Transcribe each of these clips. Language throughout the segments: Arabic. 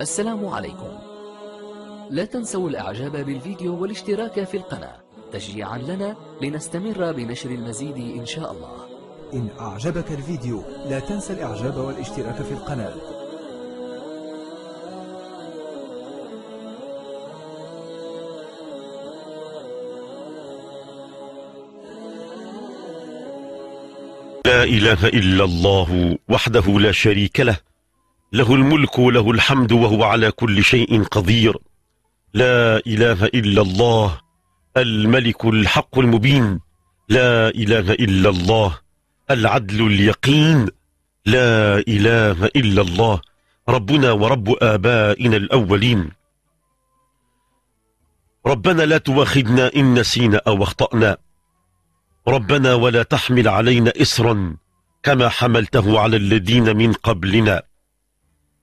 السلام عليكم لا تنسوا الإعجاب بالفيديو والاشتراك في القناة تشجيعا لنا لنستمر بنشر المزيد إن شاء الله إن أعجبك الفيديو لا تنسى الإعجاب والاشتراك في القناة لا إله إلا الله وحده لا شريك له له الملك وله الحمد وهو على كل شيء قدير لا إله إلا الله الملك الحق المبين لا إله إلا الله العدل اليقين لا إله إلا الله ربنا ورب آبائنا الأولين ربنا لا تواخذنا إن نسينا أو اخطأنا ربنا ولا تحمل علينا إسرا كما حملته على الذين من قبلنا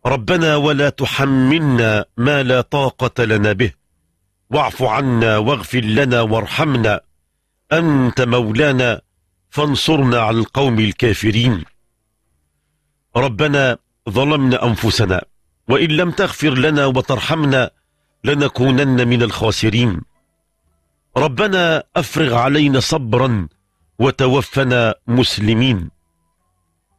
ربنا ولا تحملنا ما لا طاقة لنا به واعف عنا واغفر لنا وارحمنا أنت مولانا فانصرنا على القوم الكافرين ربنا ظلمنا أنفسنا وإن لم تغفر لنا وترحمنا لنكونن من الخاسرين ربنا أفرغ علينا صبرا وتوفنا مسلمين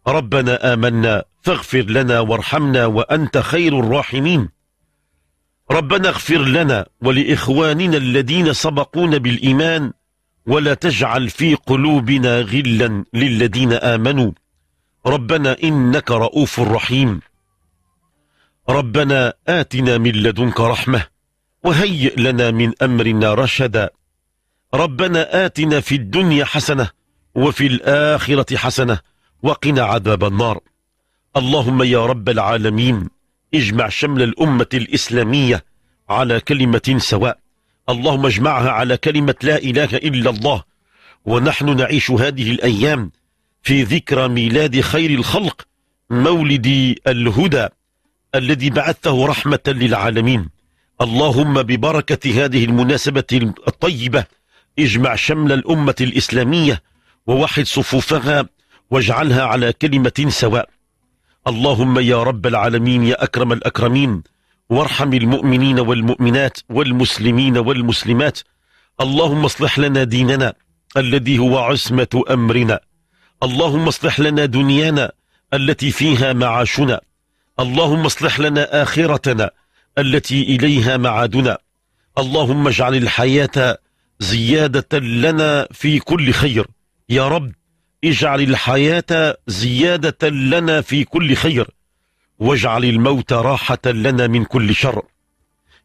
ربنا آمنا فاغفر لنا وارحمنا وأنت خير الراحمين ربنا اغفر لنا ولإخواننا الذين سبقونا بالإيمان ولا تجعل في قلوبنا غلا للذين آمنوا ربنا إنك رؤوف رحيم ربنا آتنا من لدنك رحمة وهيئ لنا من أمرنا رشدا ربنا آتنا في الدنيا حسنة وفي الآخرة حسنة وقنا عذاب النار اللهم يا رب العالمين اجمع شمل الأمة الإسلامية على كلمة سواء اللهم اجمعها على كلمة لا إله إلا الله ونحن نعيش هذه الأيام في ذكرى ميلاد خير الخلق مولد الهدى الذي بعثه رحمة للعالمين اللهم ببركة هذه المناسبة الطيبة اجمع شمل الأمة الإسلامية ووحد صفوفها واجعلها على كلمة سواء اللهم يا رب العالمين يا أكرم الأكرمين وارحم المؤمنين والمؤمنات والمسلمين والمسلمات اللهم اصلح لنا ديننا الذي هو عصمة أمرنا اللهم اصلح لنا دنيانا التي فيها معاشنا اللهم اصلح لنا آخرتنا التي إليها معادنا اللهم اجعل الحياة زيادة لنا في كل خير يا رب اجعل الحياة زيادة لنا في كل خير واجعل الموت راحة لنا من كل شر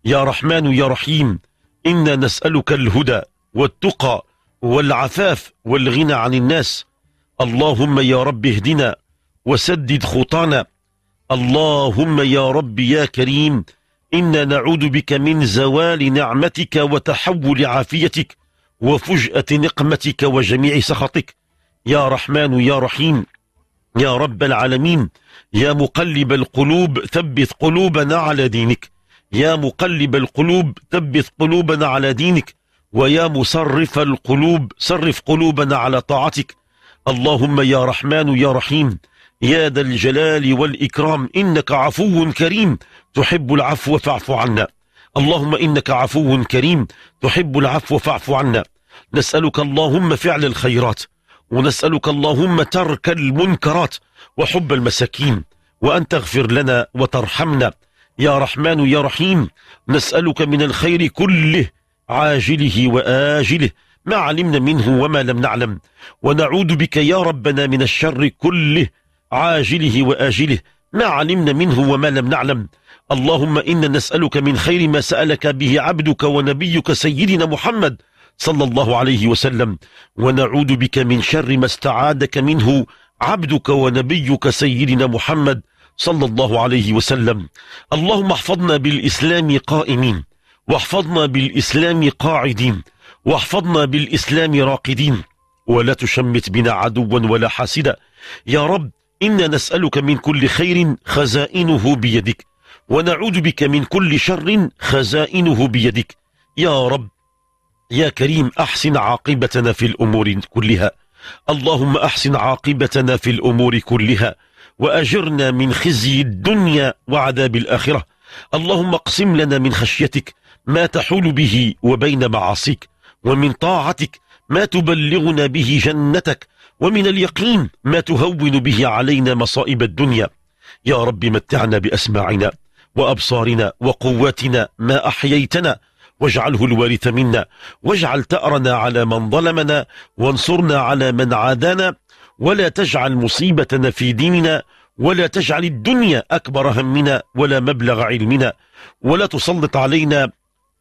يا رحمن يا رحيم إنا نسألك الهدى والتقى والعفاف والغنى عن الناس اللهم يا رب اهدنا وسدد خطانا اللهم يا رب يا كريم إنا نعوذ بك من زوال نعمتك وتحول عافيتك وفجأة نقمتك وجميع سخطك يا رحمن يا رحيم يا رب العالمين يا مقلب القلوب ثبت قلوبنا على دينك يا مقلب القلوب ثبت قلوبنا على دينك ويا مصرف القلوب صرف قلوبنا على طاعتك اللهم يا رحمن يا رحيم يا ذا الجلال والإكرام إنك عفو كريم تحب العفو فاعف عنا اللهم إنك عفو كريم تحب العفو فاعف عنا نسألك اللهم فعل الخيرات ونسألك اللهم ترك المنكرات وحب المساكين وأن تغفر لنا وترحمنا يا رحمن يا رحيم نسألك من الخير كله عاجله وآجله ما علمنا منه وما لم نعلم ونعوذ بك يا ربنا من الشر كله عاجله وآجله ما علمنا منه وما لم نعلم اللهم إنا نسألك من خير ما سألك به عبدك ونبيك سيدنا محمد صلى الله عليه وسلم ونعوذ بك من شر ما استعاذك منه عبدك ونبيك سيدنا محمد صلى الله عليه وسلم اللهم احفظنا بالإسلام قائمين واحفظنا بالإسلام قاعدين واحفظنا بالإسلام راقدين ولا تشمت بنا عدوا ولا حاسدا يا رب إنا نسألك من كل خير خزائنه بيدك ونعوذ بك من كل شر خزائنه بيدك يا رب يا كريم أحسن عاقبتنا في الأمور كلها اللهم أحسن عاقبتنا في الأمور كلها وأجرنا من خزي الدنيا وعذاب الآخرة اللهم اقسم لنا من خشيتك ما تحول به وبين معاصيك ومن طاعتك ما تبلغنا به جنتك ومن اليقين ما تهون به علينا مصائب الدنيا يا رب متعنا بأسماعنا وأبصارنا وقواتنا ما أحييتنا واجعله الوارث منا واجعل تأرنا على من ظلمنا وانصرنا على من عادانا ولا تجعل مصيبتنا في ديننا ولا تجعل الدنيا أكبر همنا ولا مبلغ علمنا ولا تسلط علينا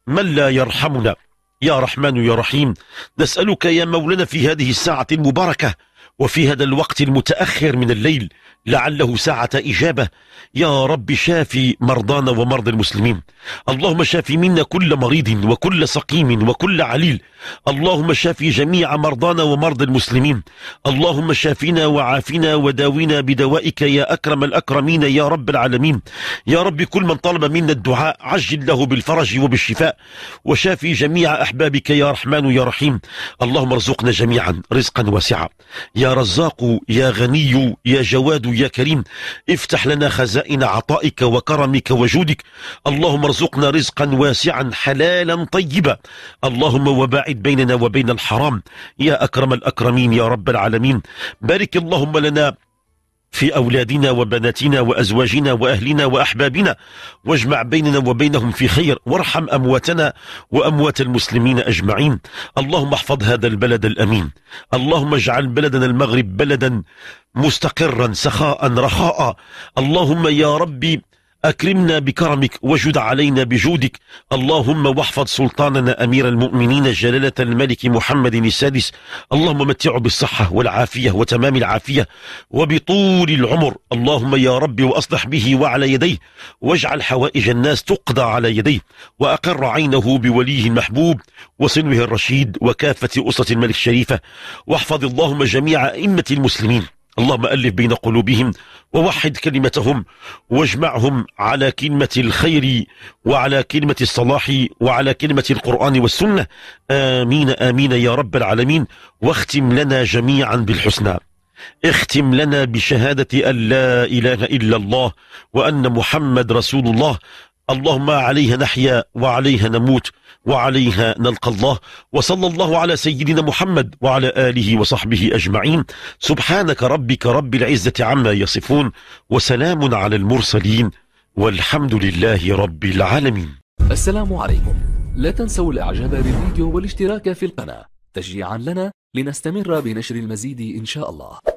من لا يرحمنا يا رحمن يا رحيم نسألك يا مولانا في هذه الساعة المباركة وفي هذا الوقت المتأخر من الليل لعله ساعة إجابة يا رب شافي مرضانا ومرضى المسلمين اللهم شافي منا كل مريض وكل سقيم وكل عليل اللهم شافي جميع مرضانا ومرضى المسلمين اللهم شافينا وعافنا وداوينا بدوائك يا أكرم الأكرمين يا رب العالمين يا رب كل من طلب منا الدعاء عجل له بالفرج وبالشفاء وشافي جميع أحبابك يا رحمن يا رحيم اللهم ارزقنا جميعا رزقا واسعا يا يا رزاق يا غني يا جواد يا كريم افتح لنا خزائن عطائك وكرمك وجودك اللهم ارزقنا رزقا واسعا حلالا طيبا اللهم وباعد بيننا وبين الحرام يا أكرم الأكرمين يا رب العالمين بارك اللهم لنا في أولادنا وبناتنا وأزواجنا وأهلنا وأحبابنا واجمع بيننا وبينهم في خير وارحم أمواتنا وأموات المسلمين أجمعين اللهم احفظ هذا البلد الأمين اللهم اجعل بلدنا المغرب بلدا مستقرا سخاء رخاء اللهم يا ربي أكرمنا بكرمك وجد علينا بجودك اللهم واحفظ سلطاننا أمير المؤمنين جلالة الملك محمد السادس اللهم متعه بالصحة والعافية وتمام العافية وبطول العمر اللهم يا رب وأصلح به وعلى يديه واجعل حوائج الناس تقضى على يديه وأقر عينه بوليه المحبوب وصنوه الرشيد وكافة أسرة الملك الشريفة واحفظ اللهم جميع أئمة المسلمين اللهم ألف بين قلوبهم ووحد كلمتهم واجمعهم على كلمة الخير وعلى كلمة الصلاح وعلى كلمة القرآن والسنة آمين آمين يا رب العالمين واختم لنا جميعا بالحسنى اختم لنا بشهادة أن لا إله إلا الله وأن محمد رسول الله اللهم عليها نحيا وعليها نموت وعليها نلقى الله وصلى الله على سيدنا محمد وعلى آله وصحبه أجمعين سبحانك ربك رب العزة عما يصفون وسلام على المرسلين والحمد لله رب العالمين السلام عليكم لا تنسوا الإعجاب بالفيديو والاشتراك في القناة تشجيعا لنا لنستمر بنشر المزيد إن شاء الله